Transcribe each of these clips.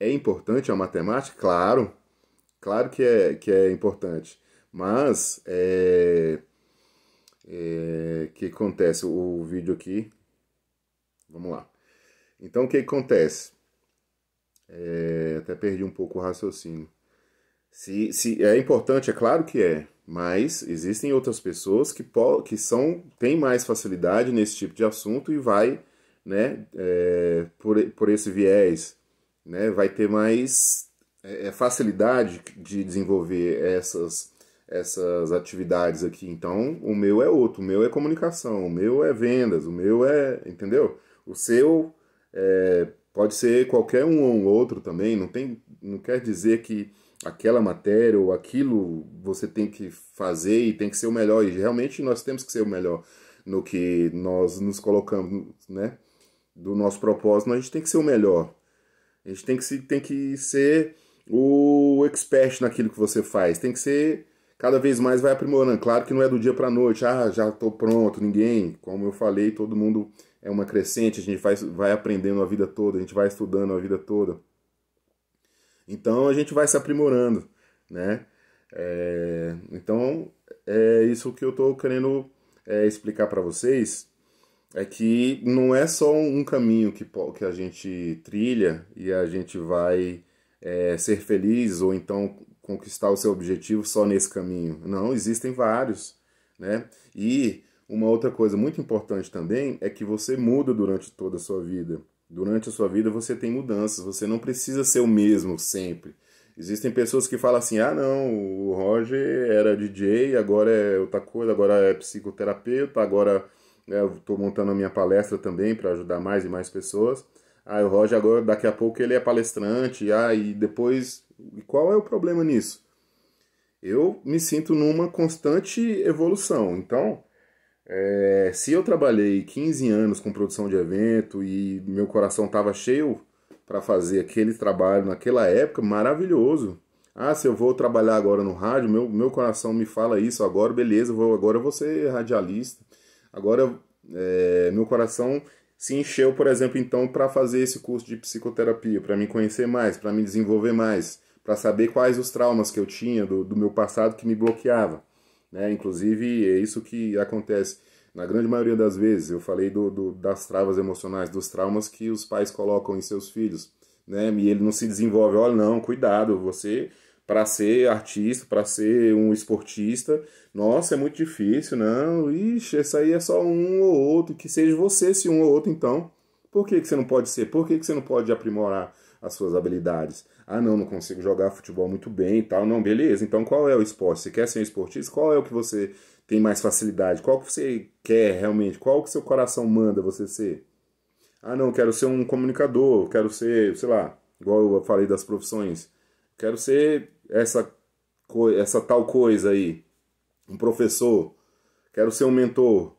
É importante a matemática? Claro, claro que é, que é importante. Mas, é, é, que acontece? O vídeo aqui, vamos lá. Então, o que acontece? É, até perdi um pouco o raciocínio. Se, se é importante, é claro que é, mas existem outras pessoas que, que são têm mais facilidade nesse tipo de assunto e vai né, é, por, por esse viés né, vai ter mais é, é, facilidade de desenvolver essas, essas atividades aqui. Então, o meu é outro, o meu é comunicação, o meu é vendas, o meu é. Entendeu? O seu é, pode ser qualquer um ou outro também, não, tem, não quer dizer que aquela matéria ou aquilo você tem que fazer e tem que ser o melhor. E realmente nós temos que ser o melhor no que nós nos colocamos, né? Do nosso propósito, a gente tem que ser o melhor. A gente tem que, se, tem que ser o expert naquilo que você faz. Tem que ser. Cada vez mais vai aprimorando. Claro que não é do dia para noite. Ah, já estou pronto. Ninguém. Como eu falei, todo mundo é uma crescente. A gente faz, vai aprendendo a vida toda. A gente vai estudando a vida toda. Então a gente vai se aprimorando, né? É, então é isso que eu estou querendo é, explicar para vocês é que não é só um caminho que, que a gente trilha e a gente vai é, ser feliz ou então conquistar o seu objetivo só nesse caminho. Não, existem vários. Né? E uma outra coisa muito importante também é que você muda durante toda a sua vida. Durante a sua vida você tem mudanças, você não precisa ser o mesmo sempre. Existem pessoas que falam assim: ah, não, o Roger era DJ, agora é outra coisa, agora é psicoterapeuta, agora né, Estou montando a minha palestra também para ajudar mais e mais pessoas. Ah, o Roger agora, daqui a pouco, ele é palestrante. Ah, e depois. Qual é o problema nisso? Eu me sinto numa constante evolução. Então, é, se eu trabalhei 15 anos com produção de evento e meu coração estava cheio para fazer aquele trabalho naquela época, maravilhoso. Ah, se eu vou trabalhar agora no rádio, meu, meu coração me fala isso agora, beleza, vou, agora eu vou ser radialista. Agora, é, meu coração se encheu, por exemplo, então, para fazer esse curso de psicoterapia, para me conhecer mais, para me desenvolver mais, para saber quais os traumas que eu tinha do, do meu passado que me bloqueava. Né? Inclusive, é isso que acontece. Na grande maioria das vezes, eu falei do, do, das travas emocionais, dos traumas que os pais colocam em seus filhos. Né? E ele não se desenvolve. Olha, não, cuidado, você para ser artista, para ser um esportista. Nossa, é muito difícil, não. Ixi, esse aí é só um ou outro. Que seja você se um ou outro, então. Por que, que você não pode ser? Por que, que você não pode aprimorar as suas habilidades? Ah, não, não consigo jogar futebol muito bem e tal. Não, beleza. Então qual é o esporte? Você quer ser um esportista? Qual é o que você tem mais facilidade? Qual que você quer realmente? Qual que seu coração manda você ser? Ah, não, quero ser um comunicador, quero ser, sei lá, igual eu falei das profissões. Quero ser essa, essa tal coisa aí, um professor, quero ser um mentor,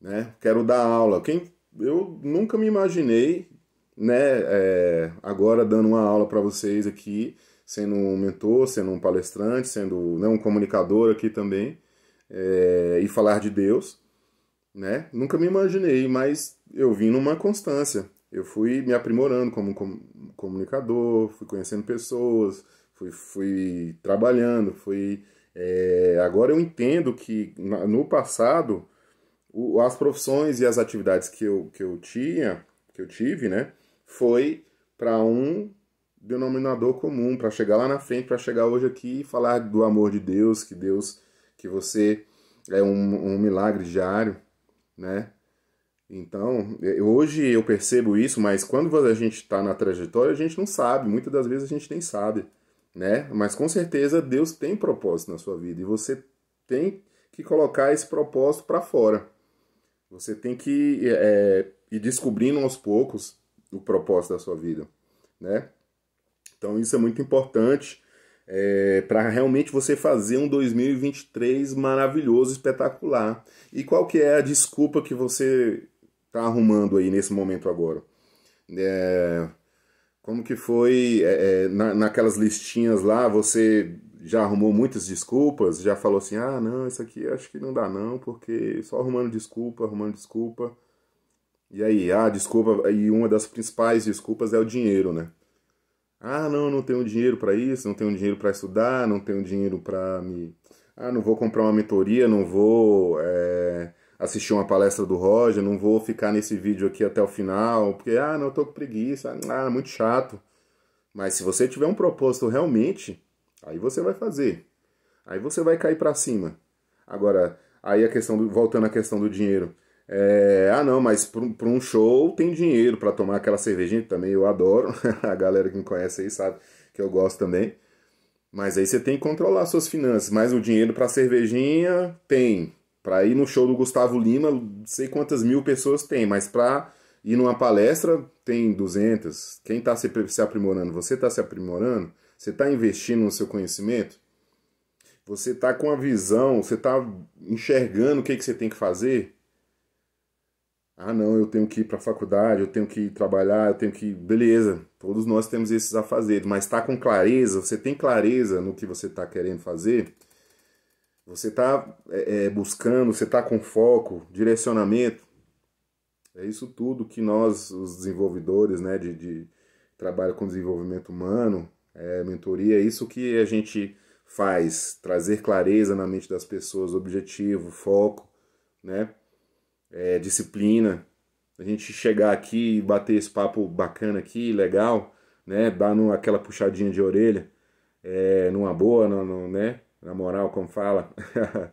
né? quero dar aula. Quem, eu nunca me imaginei né, é, agora dando uma aula para vocês aqui, sendo um mentor, sendo um palestrante, sendo né, um comunicador aqui também, é, e falar de Deus. Né? Nunca me imaginei, mas eu vim numa constância. Eu fui me aprimorando como comunicador, fui conhecendo pessoas, fui, fui trabalhando, fui. É, agora eu entendo que no passado o, as profissões e as atividades que eu, que eu tinha, que eu tive, né, foi para um denominador comum, para chegar lá na frente, para chegar hoje aqui e falar do amor de Deus, que Deus, que você é um, um milagre diário, né? Então, hoje eu percebo isso, mas quando a gente está na trajetória, a gente não sabe. Muitas das vezes a gente nem sabe né? Mas com certeza Deus tem propósito na sua vida e você tem que colocar esse propósito para fora. Você tem que é, é, ir descobrindo aos poucos o propósito da sua vida, né? Então isso é muito importante é, para realmente você fazer um 2023 maravilhoso, espetacular. E qual que é a desculpa que você está arrumando aí nesse momento agora? É, como que foi é, é, na, naquelas listinhas lá, você já arrumou muitas desculpas? Já falou assim, ah, não, isso aqui acho que não dá não, porque só arrumando desculpa, arrumando desculpa. E aí, ah, desculpa, e uma das principais desculpas é o dinheiro, né? Ah, não, não tenho dinheiro para isso, não tenho dinheiro para estudar, não tenho dinheiro para me. Ah, não vou comprar uma mentoria, não vou é, assistir uma palestra do Roger, não vou ficar nesse vídeo aqui até o final, porque, ah, não, tô com preguiça, ah, muito chato. Mas se você tiver um propósito realmente, aí você vai fazer. Aí você vai cair para cima. Agora, aí a questão do, voltando à questão do dinheiro. É, ah, não, mas para um show tem dinheiro para tomar aquela cervejinha também, eu adoro. a galera que me conhece aí sabe que eu gosto também. Mas aí você tem que controlar suas finanças. Mas o dinheiro para cervejinha tem. Para ir no show do Gustavo Lima, não sei quantas mil pessoas tem, mas para ir numa palestra tem 200. Quem está se, se aprimorando? Você está se aprimorando? Você está investindo no seu conhecimento? Você está com a visão? Você está enxergando o que, que você tem que fazer? Ah, não, eu tenho que ir para a faculdade, eu tenho que trabalhar, eu tenho que. Beleza, todos nós temos esses afazeres, mas está com clareza, você tem clareza no que você está querendo fazer? Você está é, é, buscando, você está com foco, direcionamento. É isso tudo que nós, os desenvolvedores né, de, de trabalho com desenvolvimento humano, é, mentoria, é isso que a gente faz, trazer clareza na mente das pessoas, objetivo, foco, né? É, disciplina. A gente chegar aqui e bater esse papo bacana aqui, legal, né? Dar aquela puxadinha de orelha, é, numa boa, no, no né? na moral, como fala,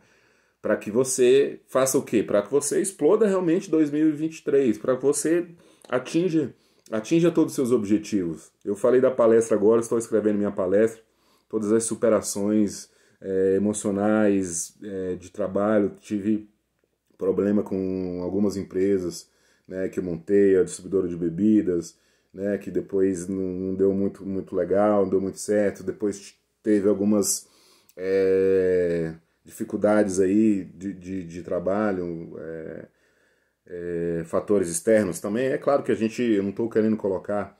para que você faça o quê? Para que você exploda realmente 2023, para que você atinja, atinja todos os seus objetivos. Eu falei da palestra agora, estou escrevendo minha palestra, todas as superações é, emocionais é, de trabalho, tive problema com algumas empresas né, que eu montei, a distribuidora de bebidas, né, que depois não, não deu muito, muito legal, não deu muito certo, depois teve algumas é, dificuldades aí de, de, de trabalho, é, é, fatores externos também. É claro que a gente, eu não estou querendo colocar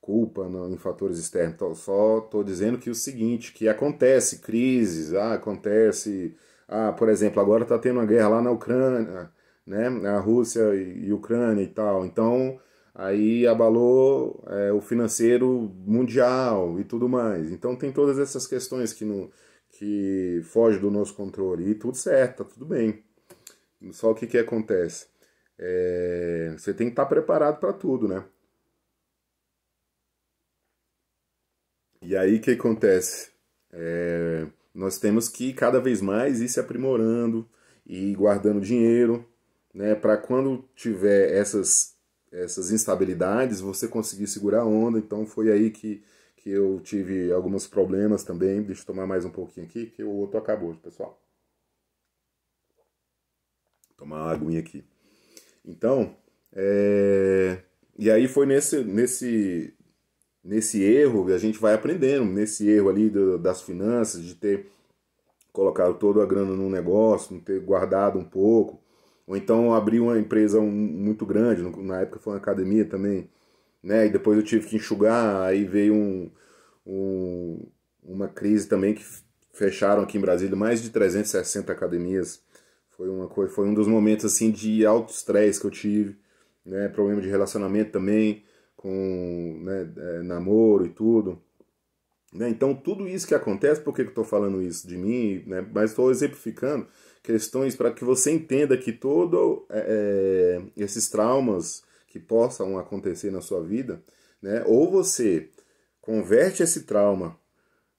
culpa em fatores externos, tô, só estou dizendo que o seguinte, que acontece crises, ah, acontece, ah, por exemplo, agora está tendo uma guerra lá na Ucrânia, né, a Rússia e, e Ucrânia e tal, então aí abalou é, o financeiro mundial e tudo mais. Então tem todas essas questões que, no, que foge do nosso controle. E tudo certo, tá tudo bem. Só o que, que acontece? É, você tem que estar tá preparado para tudo, né? E aí o que acontece? É, nós temos que cada vez mais ir se aprimorando e guardando dinheiro, né? Para quando tiver essas essas instabilidades, você conseguir segurar a onda. Então foi aí que, que eu tive alguns problemas também. Deixa eu tomar mais um pouquinho aqui, que o outro acabou, pessoal. tomar uma aguinha aqui. Então, é... e aí foi nesse, nesse, nesse erro, a gente vai aprendendo, nesse erro ali do, das finanças, de ter colocado toda a grana num negócio, não ter guardado um pouco, ou então abri uma empresa muito grande, na época foi uma academia também, né? E depois eu tive que enxugar, aí veio um, um, uma crise também que fecharam aqui em Brasília mais de 360 academias. Foi uma coisa, foi um dos momentos assim de alto estresse que eu tive, né? Problema de relacionamento também com né, é, namoro e tudo. Né? Então tudo isso que acontece, por que, que eu estou falando isso de mim, né? mas estou exemplificando questões para que você entenda que todos é, é, esses traumas que possam acontecer na sua vida, né, ou você converte esse trauma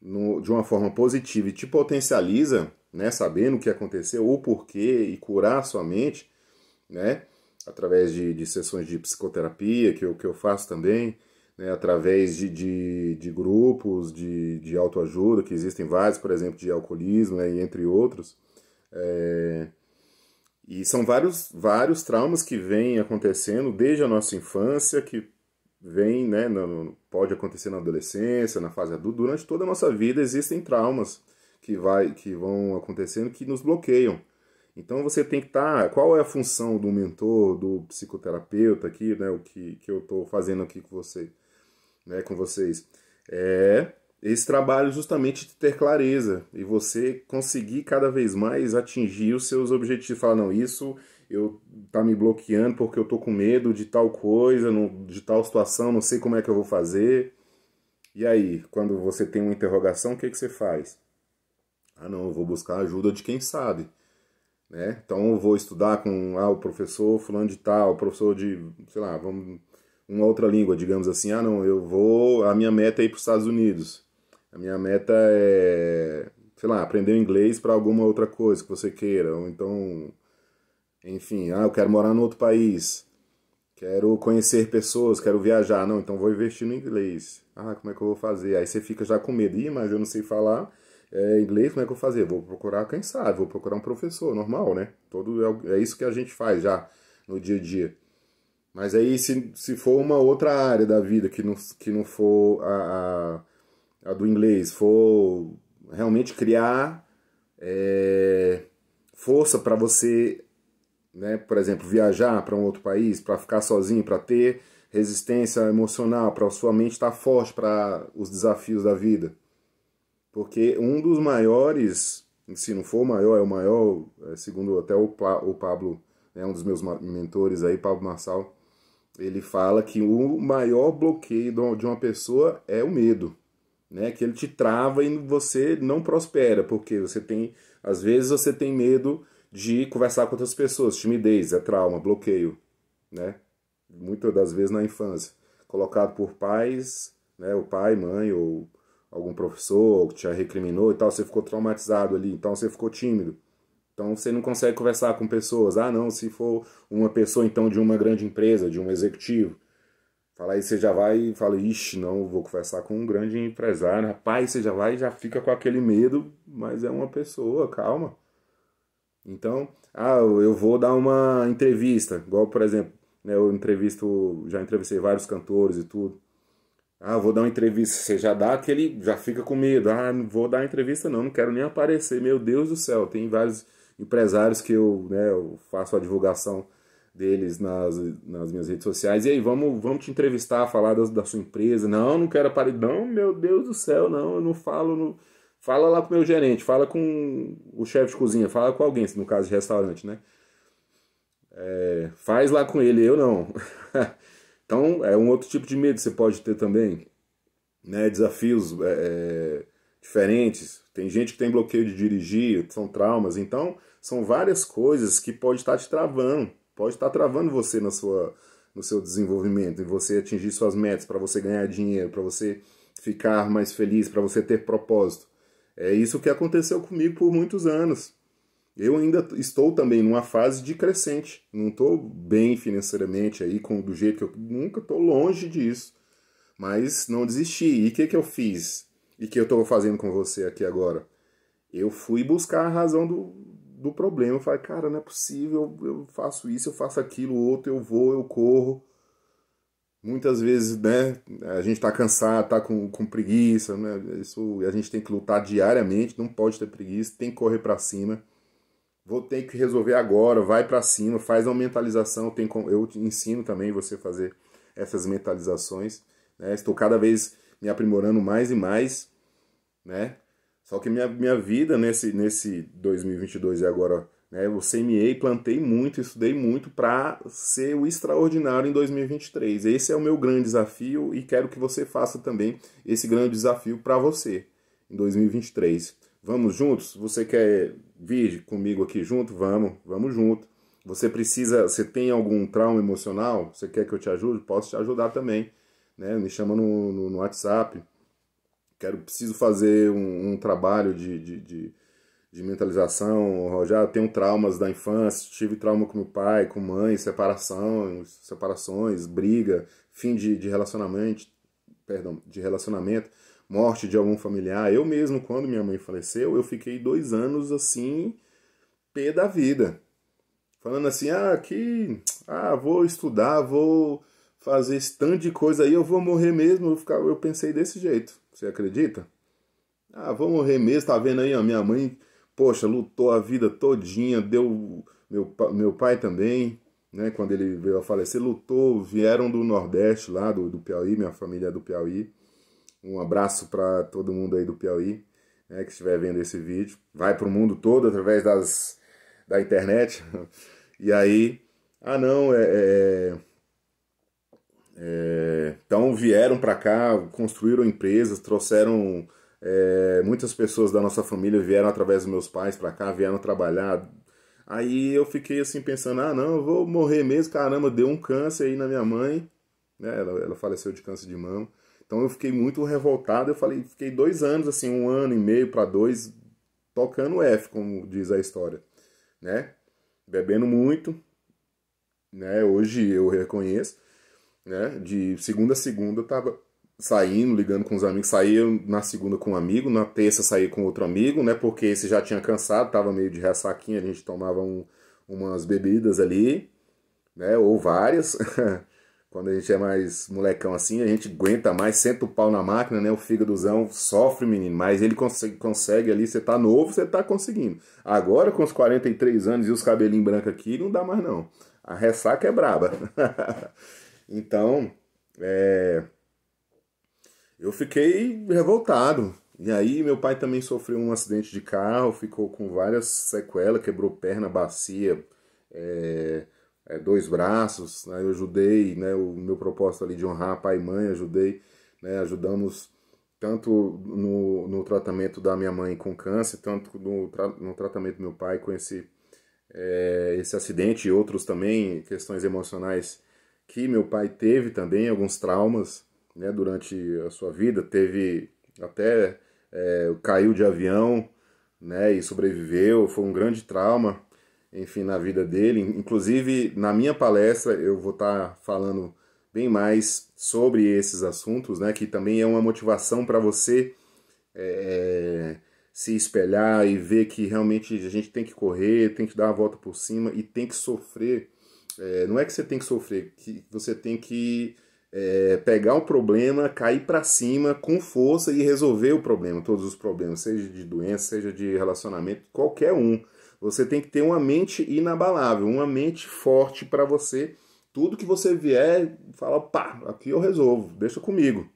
no, de uma forma positiva e te potencializa, né, sabendo o que aconteceu, o porquê e curar a sua mente, né, através de, de sessões de psicoterapia, que eu, que eu faço também, né, através de, de, de, grupos de, de autoajuda, que existem vários, por exemplo, de alcoolismo né, e entre outros. É, e são vários, vários traumas que vêm acontecendo desde a nossa infância, que vem, né, no, pode acontecer na adolescência, na fase adulta, durante toda a nossa vida existem traumas que, vai, que vão acontecendo que nos bloqueiam. Então você tem que estar. Tá, qual é a função do mentor, do psicoterapeuta aqui, né, o que, que eu estou fazendo aqui com, você, né, com vocês? É esse trabalho justamente de ter clareza e você conseguir cada vez mais atingir os seus objetivos. Falar, não, isso eu tá me bloqueando porque eu tô com medo de tal coisa, de tal situação, não sei como é que eu vou fazer. E aí, quando você tem uma interrogação, o que, que você faz? Ah, não, eu vou buscar a ajuda de quem sabe. Né? Então eu vou estudar com ah, o professor fulano de tal, professor de, sei lá, vamos, uma outra língua, digamos assim. Ah, não, eu vou, a minha meta é ir para os Estados Unidos. A minha meta é, sei lá, aprender inglês para alguma outra coisa que você queira, ou então, enfim, ah, eu quero morar no outro país, quero conhecer pessoas, quero viajar, não, então vou investir no inglês. Ah, como é que eu vou fazer? Aí você fica já com medo, Ih, mas eu não sei falar é, inglês, como é que eu vou fazer? Vou procurar quem sabe, vou procurar um professor, normal, né? Todo é, é isso que a gente faz já no dia a dia. Mas aí, se, se for uma outra área da vida que não, que não for a, a a do inglês for realmente criar é, força para você, né, por exemplo, viajar para um outro país, para ficar sozinho, para ter resistência emocional, para sua mente estar tá forte para os desafios da vida. Porque um dos maiores, se não for o maior, é o maior, é, segundo até o, o Pablo, né, um dos meus mentores aí, Pablo Marçal, ele fala que o maior bloqueio de uma pessoa é o medo né? Que ele te trava e você não prospera, porque você tem, às vezes você tem medo de conversar com outras pessoas, timidez, é trauma, bloqueio, né? Muitas das vezes na infância, colocado por pais, né, o pai, mãe ou algum professor que te recriminou e tal, você ficou traumatizado ali, então você ficou tímido. Então você não consegue conversar com pessoas. Ah, não, se for uma pessoa então de uma grande empresa, de um executivo, Fala aí, você já vai e fala, ixi, não, vou conversar com um grande empresário. Rapaz, você já vai e já fica com aquele medo, mas é uma pessoa, calma. Então, ah, eu vou dar uma entrevista, igual, por exemplo, né, eu entrevisto, já entrevistei vários cantores e tudo. Ah, vou dar uma entrevista. Você já dá aquele. Já fica com medo. Ah, não vou dar entrevista, não. Não quero nem aparecer. Meu Deus do céu. Tem vários empresários que eu, né, eu faço a divulgação deles nas, nas minhas redes sociais. E aí, vamos, vamos te entrevistar, falar da, da sua empresa. Não, não quero não meu Deus do céu, não, eu não falo. No... Fala lá com o meu gerente, fala com o chefe de cozinha, fala com alguém, no caso de restaurante, né? É, faz lá com ele, eu não. então, é um outro tipo de medo que você pode ter também. Né? Desafios é, é, diferentes. Tem gente que tem bloqueio de dirigir, são traumas. Então, são várias coisas que pode estar te travando pode estar travando você na sua, no seu desenvolvimento, em você atingir suas metas, para você ganhar dinheiro, para você ficar mais feliz, para você ter propósito. É isso que aconteceu comigo por muitos anos. Eu ainda estou também numa fase de crescente. Não estou bem financeiramente aí, com, do jeito que eu nunca estou longe disso. Mas não desisti. E o que, que eu fiz? E que eu estou fazendo com você aqui agora? Eu fui buscar a razão do, do problema. Eu falei, cara, não é possível, eu faço isso, eu faço aquilo, outro, eu vou, eu corro. Muitas vezes, né, a gente tá cansado, tá com, com preguiça, né, isso a gente tem que lutar diariamente, não pode ter preguiça, tem que correr para cima. Vou ter que resolver agora, vai para cima, faz uma mentalização, tem eu ensino também você fazer essas mentalizações, né, estou cada vez me aprimorando mais e mais, né, só que minha, minha vida nesse, nesse 2022 e agora, né, eu semeei, plantei muito, estudei muito para ser o extraordinário em 2023. Esse é o meu grande desafio e quero que você faça também esse grande desafio para você em 2023. Vamos juntos? Você quer vir comigo aqui junto? Vamos, vamos junto. Você precisa, você tem algum trauma emocional? Você quer que eu te ajude? Posso te ajudar também. Né? Me chama no, no, no WhatsApp, quero preciso fazer um, um trabalho de, de, de, de mentalização, já tenho traumas da infância, tive trauma com meu pai, com mãe, separação, separações, briga, fim de, de relacionamento, perdão, de relacionamento, morte de algum familiar. Eu mesmo, quando minha mãe faleceu, eu fiquei dois anos assim, p da vida. Falando assim, ah, que. Ah, vou estudar, vou fazer esse tanto de coisa aí, eu vou morrer mesmo. Eu, ficava, eu pensei desse jeito. Você acredita? Ah, vamos remer, tá vendo aí, ó, minha mãe, poxa, lutou a vida todinha, deu meu, meu pai também, né, quando ele veio a falecer, lutou, vieram do Nordeste lá, do, do Piauí, minha família é do Piauí. Um abraço para todo mundo aí do Piauí, né, que estiver vendo esse vídeo. Vai para o mundo todo através das da internet. E aí, ah não, é, é é, então vieram para cá, construíram empresas, trouxeram é, muitas pessoas da nossa família vieram através dos meus pais para cá, vieram trabalhar. Aí eu fiquei assim pensando, ah não, eu vou morrer mesmo, caramba, deu um câncer aí na minha mãe, né? Ela, ela faleceu de câncer de mama. Então eu fiquei muito revoltado, eu falei, fiquei dois anos assim, um ano e meio para dois, tocando F, como diz a história, né? Bebendo muito, né? Hoje eu reconheço né? De segunda a segunda eu tava saindo, ligando com os amigos, saía na segunda com um amigo, na terça saía com outro amigo, né? Porque esse já tinha cansado, tava meio de ressaquinha, a gente tomava um, umas bebidas ali, né? Ou várias. Quando a gente é mais molecão assim, a gente aguenta mais, senta o pau na máquina, né? O fígadozão sofre, menino, mas ele consegue, consegue ali, você tá novo, você tá conseguindo. Agora com os 43 anos e os cabelinhos brancos aqui, não dá mais não. A ressaca é braba. Então, é, eu fiquei revoltado. E aí meu pai também sofreu um acidente de carro, ficou com várias sequelas, quebrou perna, bacia, é, é, dois braços. Né? Eu ajudei, né, o meu propósito ali de honrar pai e mãe, ajudei, né, ajudamos tanto no, no tratamento da minha mãe com câncer, tanto no, tra no tratamento do meu pai com esse, é, esse acidente e outros também, questões emocionais que meu pai teve também alguns traumas né, durante a sua vida, teve até é, caiu de avião né, e sobreviveu, foi um grande trauma, enfim, na vida dele. Inclusive, na minha palestra eu vou estar tá falando bem mais sobre esses assuntos, né, que também é uma motivação para você é, se espelhar e ver que realmente a gente tem que correr, tem que dar a volta por cima e tem que sofrer é, não é que você tem que sofrer, que você tem que é, pegar o problema, cair para cima com força e resolver o problema, todos os problemas, seja de doença, seja de relacionamento, qualquer um. Você tem que ter uma mente inabalável, uma mente forte para você. Tudo que você vier, fala, pá, aqui eu resolvo, deixa comigo.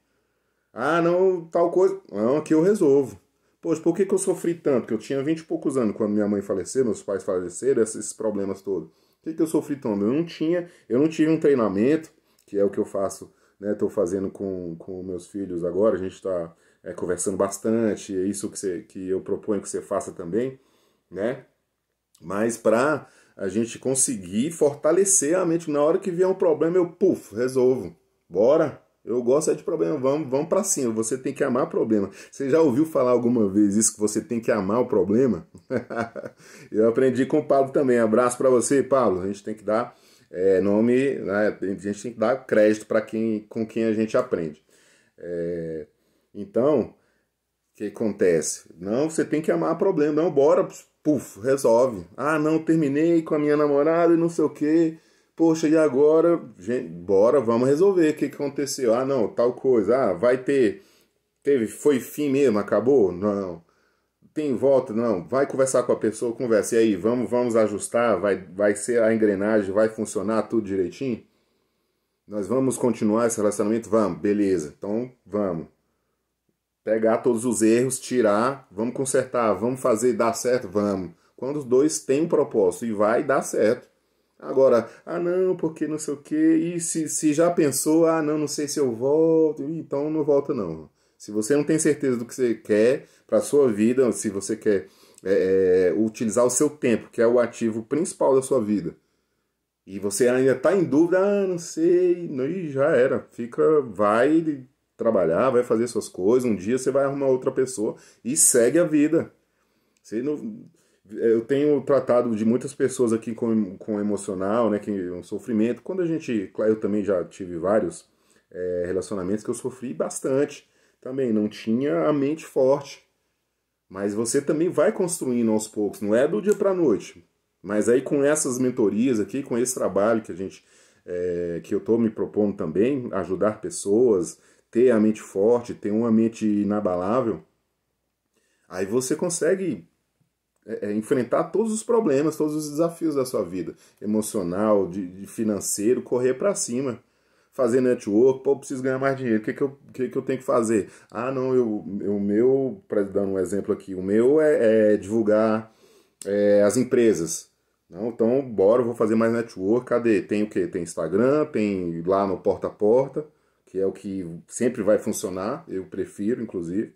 Ah, não, tal coisa. Não, aqui eu resolvo. Poxa, por que, que eu sofri tanto? Que eu tinha vinte e poucos anos quando minha mãe faleceu, meus pais faleceram, esses problemas todos que, que eu sofri tanto? Eu não tinha, eu não tive um treinamento, que é o que eu faço, né? Estou fazendo com, com meus filhos agora, a gente está é, conversando bastante, é isso que, você, que eu proponho que você faça também, né? Mas para a gente conseguir fortalecer a mente, na hora que vier um problema, eu, puf, resolvo. Bora! Eu gosto é de problema, vamos, vamos para cima. Você tem que amar o problema. Você já ouviu falar alguma vez isso que você tem que amar o problema? eu aprendi com o Pablo também. Abraço para você, Pablo. A gente tem que dar é, nome, né? a gente tem que dar crédito para quem com quem a gente aprende. É, então, o que acontece? Não, você tem que amar o problema. Não, bora, puf, resolve. Ah, não, terminei com a minha namorada e não sei o que Poxa, e agora? Gente, bora, vamos resolver. O que aconteceu? Ah, não, tal coisa. Ah, vai ter. Teve, foi fim mesmo, acabou? Não. Tem volta? Não. Vai conversar com a pessoa, conversa. E aí, vamos, vamos ajustar? Vai, vai ser a engrenagem, vai funcionar tudo direitinho? Nós vamos continuar esse relacionamento? Vamos, beleza. Então, vamos. Pegar todos os erros, tirar, vamos consertar, vamos fazer dar certo? Vamos. Quando os dois têm um propósito e vai dar certo. Agora, ah não, porque não sei o quê, e se, se já pensou, ah não, não sei se eu volto, então não volta não. Se você não tem certeza do que você quer para a sua vida, se você quer é, é, utilizar o seu tempo, que é o ativo principal da sua vida, e você ainda está em dúvida, ah não sei, não, e já era, fica, vai trabalhar, vai fazer suas coisas, um dia você vai arrumar outra pessoa e segue a vida. Você não, eu tenho tratado de muitas pessoas aqui com, com emocional, né, que um sofrimento. Quando a gente, eu também já tive vários é, relacionamentos que eu sofri bastante, também não tinha a mente forte. Mas você também vai construindo aos poucos, não é do dia para noite. Mas aí com essas mentorias aqui, com esse trabalho que a gente, é, que eu estou me propondo também, ajudar pessoas, ter a mente forte, ter uma mente inabalável, aí você consegue é, é, enfrentar todos os problemas, todos os desafios da sua vida, emocional, de, de financeiro, correr para cima, fazer network, pô, eu preciso ganhar mais dinheiro, o que, que, eu, que, que eu tenho que fazer? Ah, não, eu, o meu, para dar um exemplo aqui, o meu é, é divulgar é, as empresas, não, então, bora, vou fazer mais network. Cadê? Tem o que? Tem Instagram, tem lá no porta a porta, que é o que sempre vai funcionar, eu prefiro, inclusive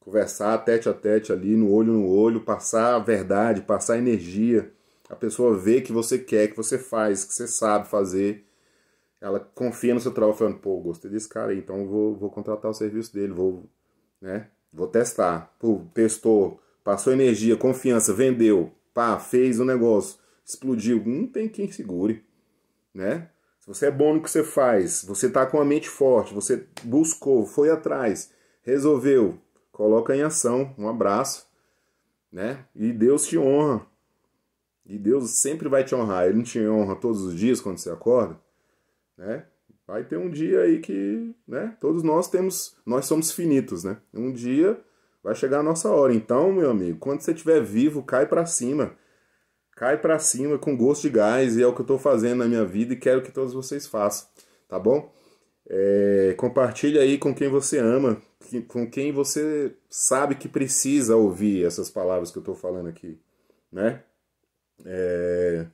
conversar tete a tete ali, no olho no olho, passar a verdade, passar a energia. A pessoa vê que você quer, que você faz, que você sabe fazer. Ela confia no seu trabalho, falando: pô, gostei desse cara aí, então vou, vou contratar o serviço dele, vou, né, vou testar. Pô, testou, passou energia, confiança, vendeu, pá, fez o um negócio, explodiu. Não tem quem segure, né? Se você é bom no que você faz, você tá com a mente forte, você buscou, foi atrás, resolveu, coloca em ação. Um abraço, né? E Deus te honra. E Deus sempre vai te honrar. Ele não te honra todos os dias quando você acorda, né? Vai ter um dia aí que, né? Todos nós temos, nós somos finitos, né? Um dia vai chegar a nossa hora. Então, meu amigo, quando você estiver vivo, cai para cima. Cai para cima com gosto de gás e é o que eu tô fazendo na minha vida e quero que todos vocês façam, tá bom? É, compartilha aí com quem você ama, com quem você sabe que precisa ouvir essas palavras que eu estou falando aqui, né? É,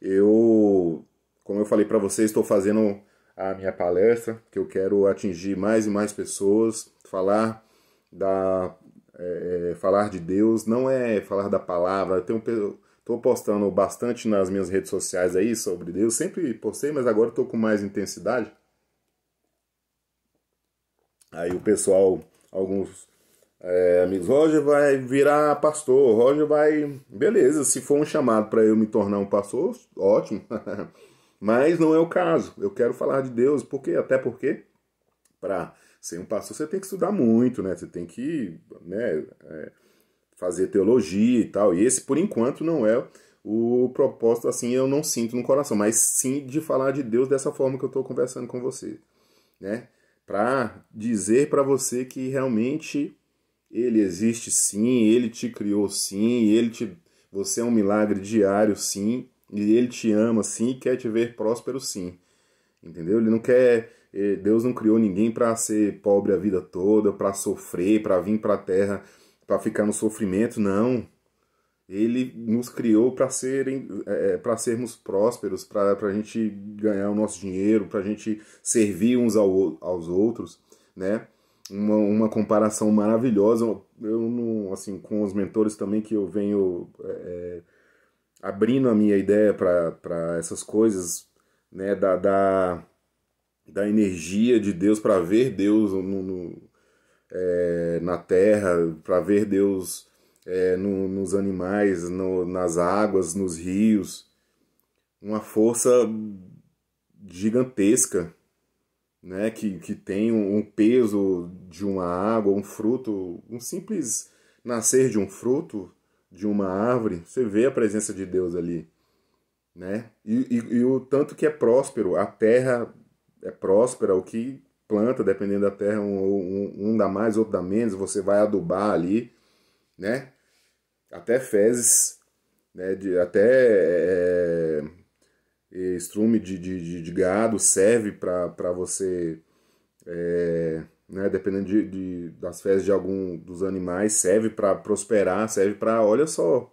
eu, como eu falei para vocês, estou fazendo a minha palestra, que eu quero atingir mais e mais pessoas, falar da é, é falar de Deus, não é falar da palavra. Estou postando bastante nas minhas redes sociais aí sobre Deus, sempre postei, mas agora estou com mais intensidade Aí o pessoal, alguns é, amigos, Roger vai virar pastor, Roger vai. Beleza, se for um chamado para eu me tornar um pastor, ótimo. Mas não é o caso. Eu quero falar de Deus, porque até porque para ser um pastor você tem que estudar muito, né? Você tem que né, é, fazer teologia e tal. E esse, por enquanto, não é o propósito, assim, eu não sinto no coração, mas sim de falar de Deus dessa forma que eu estou conversando com você, né? para dizer para você que realmente ele existe sim, ele te criou sim, ele te você é um milagre diário sim, e ele te ama sim, e quer te ver próspero sim. Entendeu? Ele não quer eh, Deus não criou ninguém para ser pobre a vida toda, para sofrer, para vir para a terra, para ficar no sofrimento, não. Ele nos criou para serem, é, é para sermos prósperos, para a gente ganhar o nosso dinheiro, para a gente servir uns ao, aos outros, né? Uma, uma comparação maravilhosa, eu não, assim, com os mentores também que eu venho é, é abrindo a minha ideia para essas coisas, né? Da, da, da energia de Deus para ver Deus no, no é, na Terra, para ver Deus é, no, nos animais, no, nas águas, nos rios, uma força gigantesca, né, que, que tem um, um peso de uma água, um fruto, um simples nascer de um fruto, de uma árvore, você vê a presença de Deus ali, né? E, e, e o tanto que é próspero, a terra é próspera, o que planta, dependendo da terra, um, um, um dá mais, outro dá menos, você vai adubar ali, né? até fezes, né, de, até é, é estrume de, de, de, gado serve para você, é, né, dependendo de, de, das fezes de algum dos animais, serve para prosperar, serve para, olha só,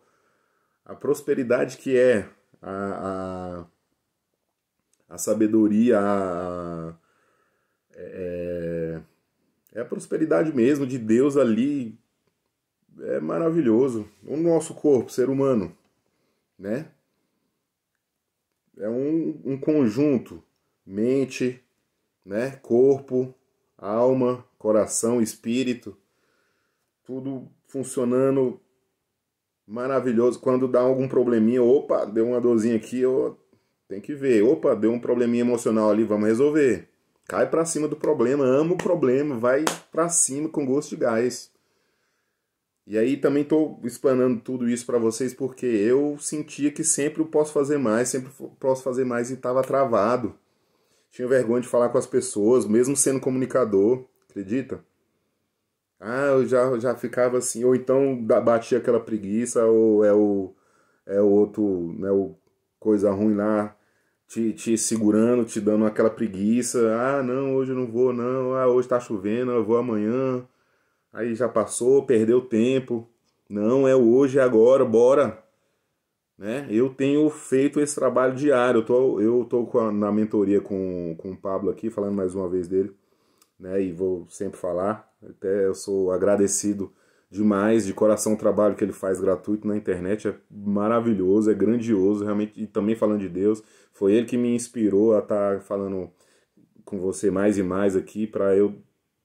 a prosperidade que é a, a, a sabedoria, a, a é, é, é a prosperidade mesmo de Deus ali é maravilhoso. O nosso corpo, ser humano, né? É um, um conjunto, mente, né? Corpo, alma, coração, espírito, tudo funcionando maravilhoso. Quando dá algum probleminha, opa, deu uma dorzinha aqui, eu tem que ver. Opa, deu um probleminha emocional ali, vamos resolver. Cai para cima do problema, ama o problema, vai para cima com gosto de gás. E aí também estou explanando tudo isso para vocês porque eu sentia que sempre eu posso fazer mais, sempre posso fazer mais e estava travado. Tinha vergonha de falar com as pessoas, mesmo sendo comunicador, acredita? Ah, eu já, já ficava assim, ou então batia aquela preguiça, ou é o, é o outro, né, o coisa ruim lá, te, te segurando, te dando aquela preguiça. Ah, não, hoje eu não vou, não. Ah, hoje tá chovendo, eu vou amanhã aí já passou, perdeu tempo. Não, é hoje, é agora, bora. Né? Eu tenho feito esse trabalho diário. Eu tô, eu tô a, na mentoria com, com o Pablo aqui, falando mais uma vez dele, né? E vou sempre falar. Até eu sou agradecido demais, de coração, o trabalho que ele faz gratuito na internet é maravilhoso, é grandioso, realmente. E também falando de Deus, foi ele que me inspirou a estar tá falando com você mais e mais aqui para eu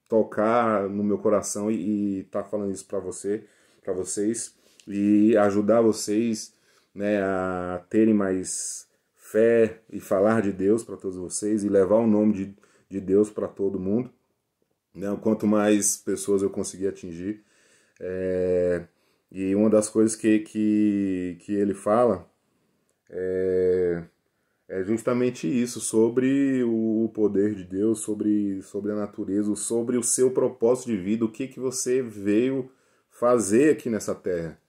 tocar no meu coração e estar tá falando isso para você, para vocês e ajudar vocês, né, a terem mais fé e falar de Deus para todos vocês e levar o nome de, de Deus para todo mundo. Né? Quanto mais pessoas eu conseguir atingir, é... e uma das coisas que, que, que ele fala é é justamente isso, sobre o poder de Deus, sobre, sobre a natureza, sobre o seu propósito de vida, o que, que você veio fazer aqui nessa terra,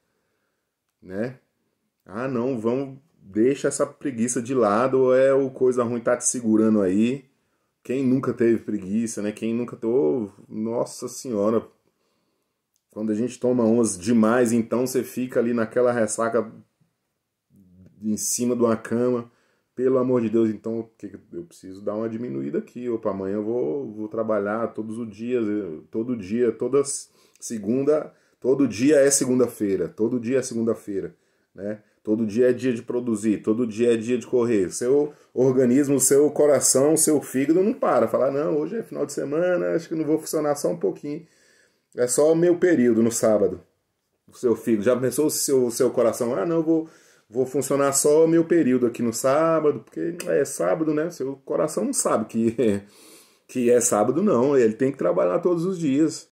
né? Ah, não, vamos, deixa essa preguiça de lado, é o coisa ruim tá te segurando aí. Quem nunca teve preguiça, né? Quem nunca teve, oh, nossa senhora, quando a gente toma onze demais, então você fica ali naquela ressaca em cima de uma cama, pelo amor de Deus, então eu preciso dar uma diminuída aqui. Opa, amanhã eu vou, vou trabalhar todos os dias, eh, todo dia, toda segunda, todo dia é segunda-feira, todo dia é segunda-feira, né? Todo dia é dia de produzir, todo dia é dia de correr. Seu organismo, seu coração, seu fígado não para. Falar, ah, não, hoje é final de semana, acho que não vou funcionar só um pouquinho. É só o meu período no sábado. O seu fígado. Já pensou se o seu coração, ah, não, eu vou vou funcionar só o meu período aqui no sábado, porque é sábado, né? Seu coração não sabe que, que é sábado, não. Ele tem que trabalhar todos os dias.